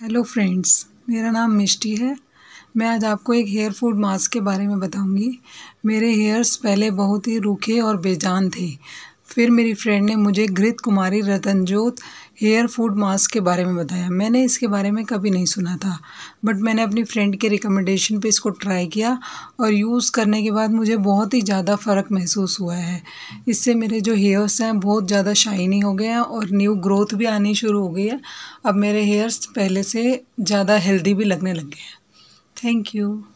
hello friends मेरा नाम मिष्टी है मैं आज आपको एक हेयर फूड मास्क के बारे में बताऊंगी मेरे हेयर्स पहले बहुत ही रूखे और बेजान थे फिर मेरी फ्रेंड ने मुझे घृत कुमारी रतनजोत हेयर फूड मास्क के बारे में बताया मैंने इसके बारे में कभी नहीं सुना था बट मैंने अपनी फ्रेंड के रिकमेंडेशन पे इसको ट्राई किया और यूज़ करने के बाद मुझे बहुत ही ज़्यादा फ़र्क महसूस हुआ है इससे मेरे जो हेयर्स हैं बहुत ज़्यादा शाइनी हो गए हैं और न्यू ग्रोथ भी आनी शुरू हो गई है अब मेरे हेयर्स पहले से ज़्यादा हेल्दी भी लगने लग गए हैं थैंक यू